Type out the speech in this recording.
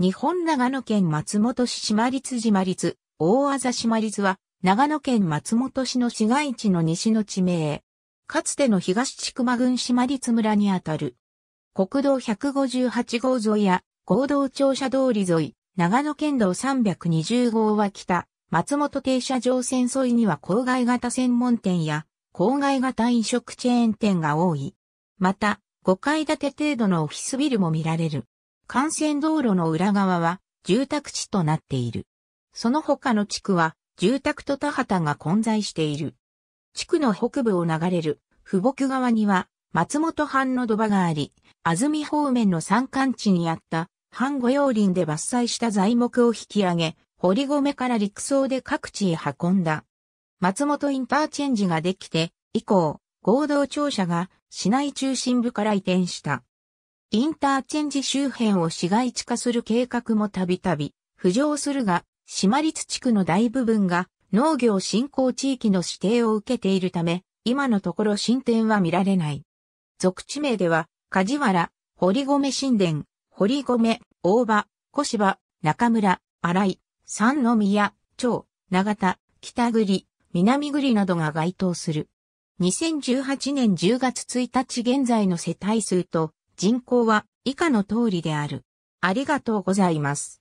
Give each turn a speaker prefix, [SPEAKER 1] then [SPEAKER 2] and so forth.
[SPEAKER 1] 日本長野県松
[SPEAKER 2] 本市島立島立、大あ島立は、長野県松本市の市街地の西の地名。かつての東千曲郡島立村にあたる。国道158号沿いや、合同庁舎通り沿い、長野県道320号は北、松本停車場線沿いには郊外型専門店や、郊外型飲食チェーン店が多い。また、5階建て程度のオフィスビルも見られる。幹線道路の裏側は住宅地となっている。その他の地区は住宅と田畑が混在している。地区の北部を流れる富木川には松本藩の土場があり、安住方面の山間地にあった藩御用林で伐採した材木を引き上げ、堀米から陸送で各地へ運んだ。松本インターチェンジができて、以降、合同庁舎が市内中心部から移転した。インターチェンジ周辺を市街地化する計画もたびたび浮上するが、島立地区の大部分が農業振興地域の指定を受けているため、今のところ進展は見られない。属地名では、梶原、堀米神殿、堀米、大場、小芝、中村、荒井、三宮、長、長田、北栗、南栗などが該当する。2018年10月1日現在の世帯数と
[SPEAKER 1] 人口は以下の通りである。ありがとうございます。